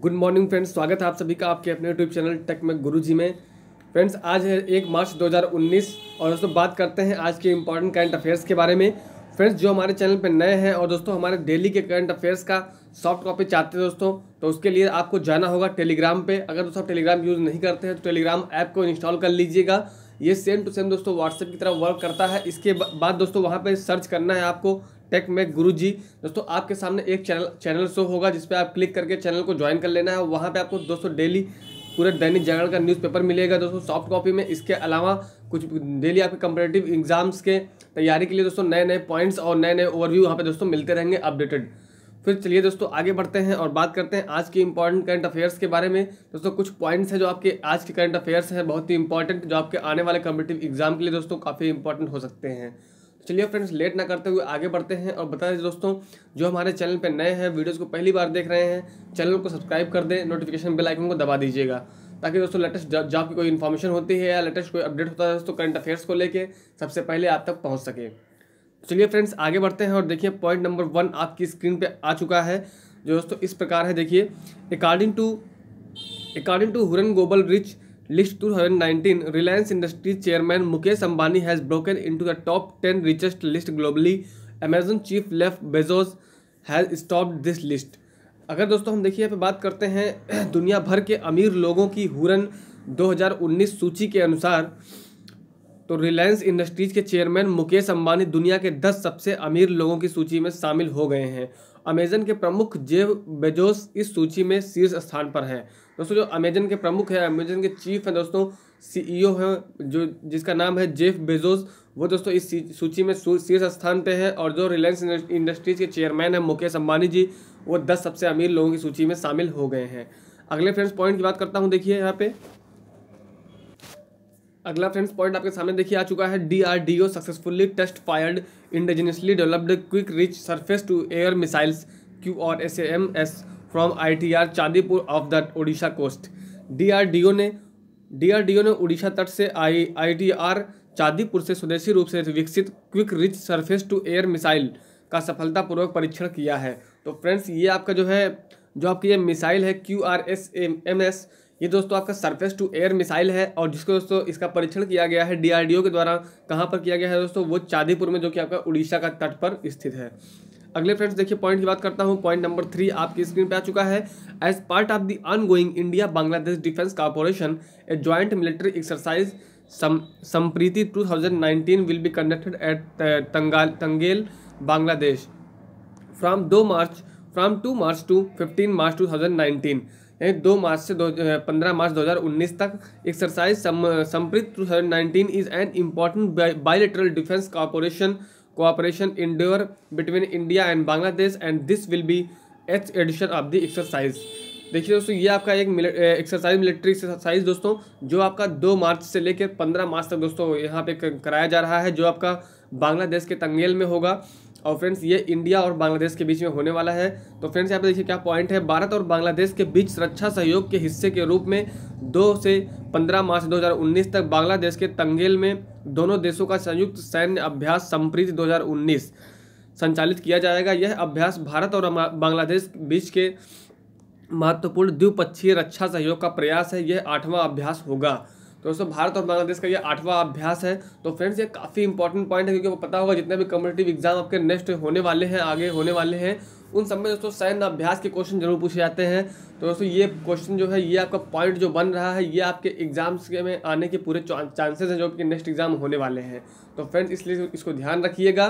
good morning friends स्वागत है आप सभी का आपके अपने यूट्यूब चैनल टेक में गुरु जी में फ्रेंड्स आज है एक मार्च 2019 और दोस्तों बात करते हैं आज के इंपॉर्टेंट करंट अफेयर्स के बारे में फ्रेंड्स जो हमारे चैनल पर नए हैं और दोस्तों हमारे डेली के करंट अफेयर्स का सॉफ्ट कॉपी चाहते हैं दोस्तों तो उसके लिए आपको जाना होगा टेलीग्राम पर अगर दोस्तों टेलीग्राम यूज़ नहीं करते हैं तो टेलीग्राम ऐप को इंस्टॉल कर लीजिएगा ये सेम टू सेम दोस्तों व्हाट्सएप की तरह वर्क करता है इसके बाद दोस्तों वहाँ पर सर्च करना है आपको टेक में गुरु जी दोस्तों आपके सामने एक चैनल चैनल शो होगा जिस पर आप क्लिक करके चैनल को ज्वाइन कर लेना है वहाँ पे आपको दोस्तों डेली पूरे दैनिक जागरण का न्यूज़पेपर मिलेगा दोस्तों सॉफ्ट कॉपी में इसके अलावा कुछ डेली आपके कंपटेटिव एग्जाम्स के तैयारी के लिए दोस्तों नए नए पॉइंट्स और नए नए ओवरव्यू वहाँ पर दोस्तों मिलते रहेंगे अपडेटेड फिर चलिए दोस्तों आगे बढ़ते हैं और बात करते हैं आज के इंपॉर्टेंट करंट अफेयर्स के बारे में दोस्तों कुछ पॉइंट्स हैं जो आपके आज के करंट अफेयर्स हैं बहुत ही इंपॉर्टेंट जो आपके आने वाले कम्पिटेटिव एग्जाम के लिए दोस्तों काफ़ी इंपॉर्टेंट हो सकते हैं चलिए फ्रेंड्स लेट ना करते हुए आगे बढ़ते हैं और बता दें दोस्तों जो हमारे चैनल पर नए हैं वीडियोज़ को पहली बार देख रहे हैं चैनल को सब्सक्राइब कर दें नोटिफिकेशन बेल आइकन को दबा दीजिएगा ताकि दोस्तों लेटेस्ट जॉब की कोई इन्फॉर्मेशन होती है या लेटेस्ट कोई अपडेट होता है दोस्तों करंट अफेयर्स को लेकर सबसे पहले आप तक पहुँच सके चलिए फ्रेंड्स आगे बढ़ते हैं और देखिए पॉइंट नंबर वन आपकी स्क्रीन पे आ चुका है जो दोस्तों इस प्रकार है देखिए according to according to Hurun global rich list two thousand nineteen Reliance Industries chairman Mukesh Ambani has broken into the top ten richest list globally Amazon chief Jeff Bezos has stop this list अगर दोस्तों हम देखिए यहाँ पे बात करते हैं दुनिया भर के अमीर लोगों की हुरन 2019 सूची के अनुसार तो रिलायंस इंडस्ट्रीज के चेयरमैन मुकेश अंबानी दुनिया के 10 सबसे अमीर लोगों की सूची में शामिल हो गए हैं अमेजन के प्रमुख जेव बेजोस इस सूची में शीर्ष स्थान पर हैं दोस्तों जो अमेजन के प्रमुख है अमेजन के चीफ हैं दोस्तों सीईओ e हैं जो जिसका नाम है जेफ बेजोस वो दोस्तों इस सूची में शीर्ष स्थान पे है और जो रिलायंस इंडस्ट्रीज के चेयरमैन हैं मुकेश अम्बानी जी वो दस सबसे अमीर लोगों की सूची में शामिल हो गए हैं अगले फ्रेंड्स पॉइंट की बात करता हूँ देखिए यहाँ पे अगला फ्रेंड्स पॉइंट आपके सामने देखिए आ चुका है DRDO successfully test fired indigenously developed quick reach surface to air missiles Q R S M S from I T R Chandipur off the Odisha coast DRDO ने डीआरडीओ ने उड़ीसा तट से I I T R Chandipur से स्वदेशी रूप से विकसित quick reach surface to air missile का सफलतापूर्वक परीक्षण किया है तो फ्रेंड्स ये आपका जो है जो आपकी ये मिसाइल है Q R S M M S ये दोस्तों आपका सरफेस टू एयर मिसाइल है और जिसको दोस्तों इसका परीक्षण किया गया है डीआरडीओ के द्वारा कहाँ पर किया गया है दोस्तों वो चांदीपुर में जो कि आपका उड़ीसा का तट पर स्थित है अगले फ्रेंड्स देखिए पॉइंट की बात करता हूँ पॉइंट नंबर थ्री आपकी स्क्रीन पर आ चुका है as part of the going India Bangladesh defence corporation a joint military exercise Sampriti 2019 will be conducted at Tangail Tangail Bangladesh from दो March from two March to fifteen March two thousand nineteen दो मार्च से दो पंद्रह मार्च 2019 तक exercise Sampriti two thousand nineteen is an important bilateral defence corporation cooperation indoor between India and Bangladesh and this will be eighth edition of the exercise देखिए दोस्तों ये आपका एक एक्सरसाइज मिलिट्री एक्सरसाइज दोस्तों जो आपका दो मार्च से लेकर पंद्रह मार्च तक दोस्तों यहाँ पे कराया जा रहा है जो आपका बांग्लादेश के तंगेल में होगा और फ्रेंड्स ये इंडिया और बांग्लादेश के बीच में होने वाला है तो फ्रेंड्स यहाँ पे देखिए क्या पॉइंट है भारत और बांग्लादेश के बीच रक्षा सहयोग के हिस्से के रूप में दो से पंद्रह मार्च 2019 तक बांग्लादेश के तंगेल में दोनों देशों का संयुक्त सैन्य अभ्यास संप्रीत 2019 संचालित किया जाएगा यह अभ्यास भारत और बांग्लादेश बीच के महत्वपूर्ण द्विपक्षीय रक्षा सहयोग का प्रयास है यह आठवां अभ्यास होगा तो दोस्तों भारत और बांग्लादेश का ये आठवां अभ्यास है तो फ्रेंड्स ये काफ़ी इंपॉर्टेंट पॉइंट है क्योंकि वो पता होगा जितने भी कम्पिटेटिव एग्जाम आपके नेक्स्ट होने वाले हैं आगे होने वाले हैं उन सब में दोस्तों सैन्य अभ्यास के क्वेश्चन जरूर पूछे जाते हैं तो दोस्तों ये क्वेश्चन जो है ये आपका पॉइंट जो बन रहा है ये आपके एग्जाम्स के में आने के पूरे चांसेस हैं जो आपके नेक्स्ट एग्जाम होने वाले हैं तो फ्रेंड्स इसलिए इसको ध्यान रखिएगा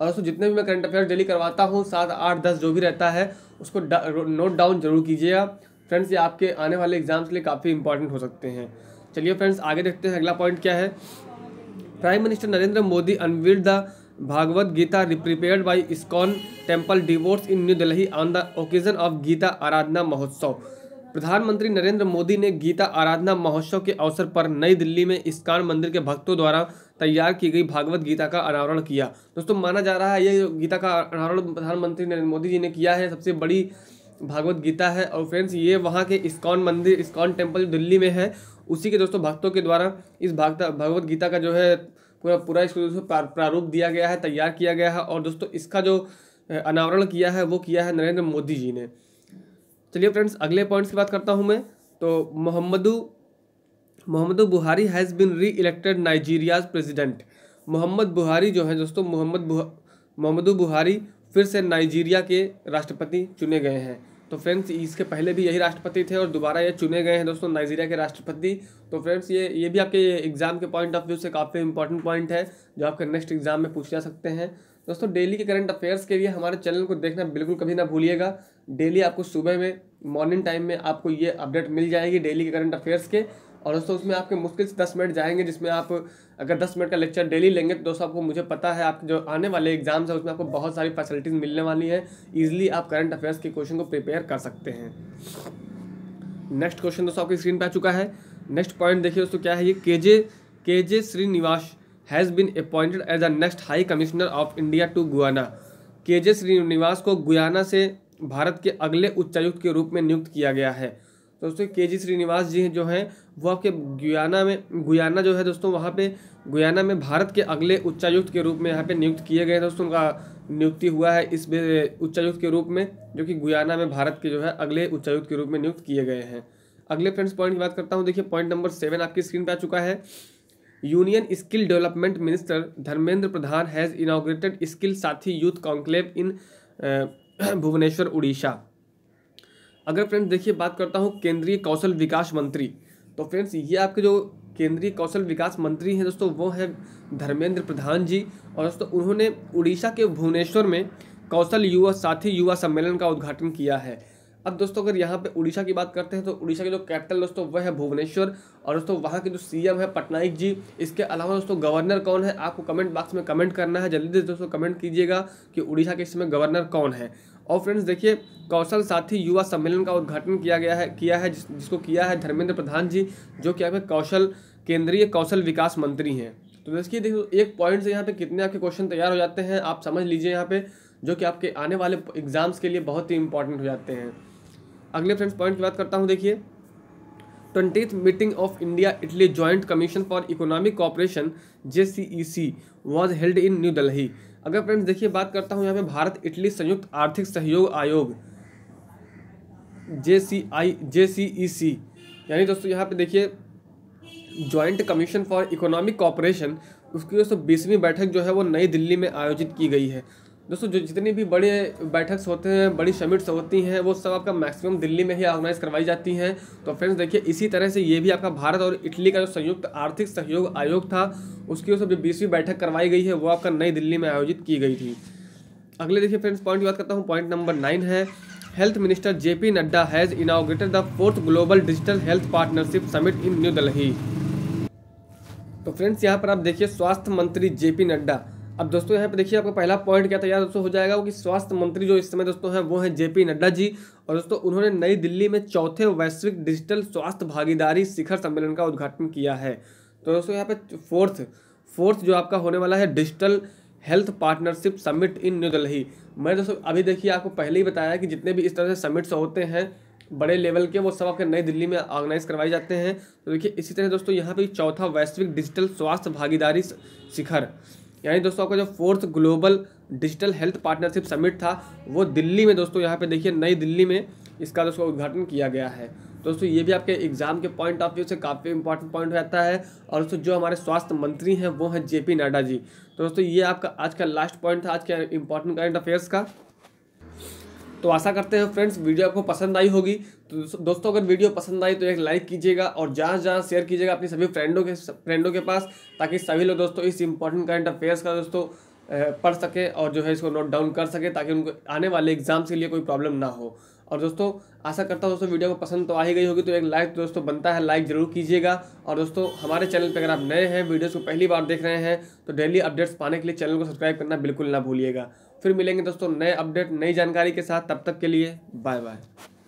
और दोस्तों जितने भी मैं करंट अफेयर डेली करवाता हूँ सात आठ दस जो भी रहता है उसको नोट डाउन जरूर कीजिएगा फ्रेंड्स ये आपके आने वाले एग्जाम्स के लिए काफ़ी इंपॉर्टेंट हो सकते हैं चलिए फ्रेंड्स आगे देखते हैं अगला पॉइंट क्या है prime minister Narendra Modi unveiled the Bhagavad Gita reprepared by ISKCON temple devotees in New Delhi on the occasion of Gita Aradhana Mahotsav प्रधानमंत्री नरेंद्र मोदी ने गीता आराधना महोत्सव के अवसर पर नई दिल्ली में इस्कॉन मंदिर के भक्तों द्वारा तैयार की गई भागवत गीता का अनावरण किया दोस्तों माना जा रहा है ये गीता का अनावरण प्रधानमंत्री नरेंद्र मोदी जी ने किया है सबसे बड़ी भागवत गीता है और फ्रेंड्स ये वहाँ के इस्कॉन मंदिर इस्कॉन टेम्पल दिल्ली में है उसी के दोस्तों भक्तों के द्वारा इस भागता भगवद गीता का जो है पूरा पूरा इसको दोस्तों प्रारूप दिया गया है तैयार किया गया है और दोस्तों इसका जो अनावरण किया है वो किया है नरेंद्र मोदी जी ने चलिए फ्रेंड्स अगले पॉइंट्स की बात करता हूँ मैं तो मोहम्मदू मोहम्मद बुहारी हैज़ बिन री इलेक्टेड नाइजीरियाज प्रेसिडेंट मोहम्मद बुहारी जो है दोस्तों मोहम्मद मोहम्मदू बुहारी फिर से नाइजीरिया के राष्ट्रपति चुने गए हैं तो फ्रेंड्स इसके पहले भी यही राष्ट्रपति थे और दोबारा ये चुने गए हैं दोस्तों नाइजीरिया के राष्ट्रपति तो फ्रेंड्स ये ये भी आपके एग्ज़ाम के पॉइंट ऑफ व्यू से काफ़ी इंपॉर्टेंट पॉइंट है जो आपके नेक्स्ट एग्ज़ाम में पूछ जा सकते हैं दोस्तों डेली के करंट अफेयर्स के लिए हमारे चैनल को देखना बिल्कुल कभी ना भूलिएगा डेली आपको सुबह में मॉर्निंग टाइम में आपको ये अपडेट मिल जाएगी डेली के करंट अफेयर्स के और दोस्तों उसमें आपके मुश्किल से दस मिनट जाएंगे जिसमें आप अगर दस मिनट का लेक्चर डेली लेंगे तो दोस्तों आपको मुझे पता है आपके जो आने वाले एग्जाम्स हैं उसमें आपको बहुत सारी फैसिलिटीज़ मिलने वाली हैं ईजिली आप करंट अफेयर्स के क्वेश्चन को प्रिपेयर कर सकते हैं नेक्स्ट क्वेश्चन दोस्तों आपकी स्क्रीन पर आ चुका है नेक्स्ट पॉइंट देखिए दोस्तों क्या है ये K J K J Srinivas has been appointed as a next high commissioner of India to Guyana K J Srinivas को गुयाना से भारत के अगले उच्चायुक्त के रूप में नियुक्त किया गया है तो दोस्तों के जी श्रीनिवास जी जो हैं वो आपके गुयाना में गुयाना जो है दोस्तों वहाँ पे गुयाना में भारत के अगले उच्चायुक्त के रूप में यहाँ पे नियुक्त किए गए दोस्तों उनका नियुक्ति हुआ है इस उच्चायुक्त के रूप में जो कि गुयाना में भारत के जो है अगले उच्चायुक्त के रूप में नियुक्त किए गए हैं अगले फ्रेंड्स पॉइंट की बात करता हूँ देखिए पॉइंट नंबर सेवन आपकी स्क्रीन पर आ चुका है union skill development minister Dharmendra Pradhan has inaugurated skill Saathi youth conclave in Bhubaneswar Odisha अगर फ्रेंड्स देखिए बात करता हूँ केंद्रीय कौशल विकास मंत्री तो फ्रेंड्स ये आपके जो केंद्रीय कौशल विकास मंत्री हैं दोस्तों वो है धर्मेंद्र प्रधान जी और दोस्तों उन्होंने उड़ीसा के भुवनेश्वर में कौशल युवा साथी युवा सम्मेलन का उद्घाटन किया है अब दोस्तों अगर यहाँ पे उड़ीसा की बात करते हैं तो उड़ीसा के जो कैपिटल दोस्तों वह है भुवनेश्वर और दोस्तों वहाँ के जो सीएम है पटनायक जी इसके अलावा दोस्तों गवर्नर कौन है आपको कमेंट बॉक्स में कमेंट करना है जल्दी से दोस्तों कमेंट कीजिएगा कि उड़ीसा के इसमें गवर्नर कौन है और फ्रेंड्स देखिए कौशल साथी युवा सम्मेलन का उद्घाटन किया गया है किया है जिस, जिसको किया है धर्मेंद्र प्रधान जी जो कि आपके कौशल केंद्रीय कौशल विकास मंत्री हैं तो देखिए देखो एक पॉइंट से यहाँ पे कितने आपके क्वेश्चन तैयार हो जाते हैं आप समझ लीजिए यहाँ पे जो कि आपके आने वाले एग्जाम्स के लिए बहुत ही इंपॉर्टेंट हो जाते हैं अगले फ्रेंड्स पॉइंट की बात करता हूँ देखिए twenty meeting of India Italy joint commission for economic cooperation J C E C was held in New Delhi अगर फ्रेंड्स देखिए बात करता हूँ यहाँ पे भारत इटली संयुक्त आर्थिक सहयोग आयोग जे सी आई जे सी ई सी यानी दोस्तों यहाँ पे देखिए joint commission for economic cooperation उसकी दोस्तों बीसवीं बैठक जो है वो नई दिल्ली में आयोजित की गई है दोस्तों जो जितनी भी बड़े बैठक्स होते हैं बड़ी समिट्स होती हैं वो सब आपका मैक्सिमम दिल्ली में ही ऑर्गेनाइज करवाई जाती हैं तो फ्रेंड्स देखिए इसी तरह से ये भी आपका भारत और इटली का जो संयुक्त आर्थिक सहयोग आयोग था उसकी जो बीसवीं बैठक करवाई गई है वो आपका नई दिल्ली में आयोजित की गई थी अगले देखिए फ्रेंड्स पॉइंट की बात करता हूँ पॉइंट नंबर नाइन है health minister J P Nadda has inaugurated the fourth global digital health partnership summit in New Delhi तो फ्रेंड्स यहाँ पर आप देखिए स्वास्थ्य मंत्री जे पी नड्डा अब दोस्तों यहाँ पे देखिए आपका पहला पॉइंट क्या तैयार दोस्तों हो जाएगा वो कि स्वास्थ्य मंत्री जो इस समय दोस्तों हैं वो हैं जेपी नड्डा जी और दोस्तों उन्होंने नई दिल्ली में चौथे वैश्विक डिजिटल स्वास्थ्य भागीदारी शिखर सम्मेलन का उद्घाटन किया है तो दोस्तों यहाँ पे फोर्थ फोर्थ जो आपका होने वाला है digital health partnership summit in New Delhi मैंने दोस्तों अभी देखिए आपको पहले ही बताया कि जितने भी इस तरह से समिट्स होते हैं बड़े लेवल के वो सब आपके नई दिल्ली में ऑर्गेनाइज करवाए जाते हैं तो देखिए इसी तरह दोस्तों यहाँ पे चौथा वैश्विक डिजिटल स्वास्थ्य भागीदारी शिखर यानी दोस्तों आपका जो fourth global digital health partnership summit था वो दिल्ली में दोस्तों यहाँ पे देखिए नई दिल्ली में इसका दोस्तों उद्घाटन किया गया है दोस्तों ये भी आपके एग्जाम के पॉइंट ऑफ व्यू से काफ़ी इंपॉर्टेंट पॉइंट रहता है और दोस्तों जो हमारे स्वास्थ्य मंत्री हैं वो हैं जेपी नड्डा जी तो दोस्तों ये आपका आज का लास्ट पॉइंट था आज के इंपॉर्टेंट करंट अफेयर्स का तो आशा करते हैं फ्रेंड्स वीडियो आपको पसंद आई होगी तो दोस्तों अगर वीडियो पसंद आई तो एक लाइक कीजिएगा और जहाँ जहाँ शेयर कीजिएगा अपने सभी फ्रेंडों के फ्रेंडों के पास ताकि सभी लोग दोस्तों इस इंपॉर्टेंट करंट अफेयर्स का दोस्तों पढ़ सके और जो है इसको नोट डाउन कर सके ताकि उनको आने वाले एग्जाम्स के लिए कोई प्रॉब्लम ना हो और दोस्तों आशा करता हूँ दोस्तों वीडियो को पसंद तो आ ही गई होगी तो एक लाइक तो दोस्तों बनता है लाइक ज़रूर कीजिएगा और दोस्तों हमारे चैनल पर अगर आप नए हैं वीडियोज़ को पहली बार देख रहे हैं तो डेली अपडेट्स पाने के लिए चैनल को सब्सक्राइब करना बिल्कुल ना भूलिएगा फिर मिलेंगे दोस्तों नए अपडेट नई जानकारी के साथ तब तक के लिए बाय बाय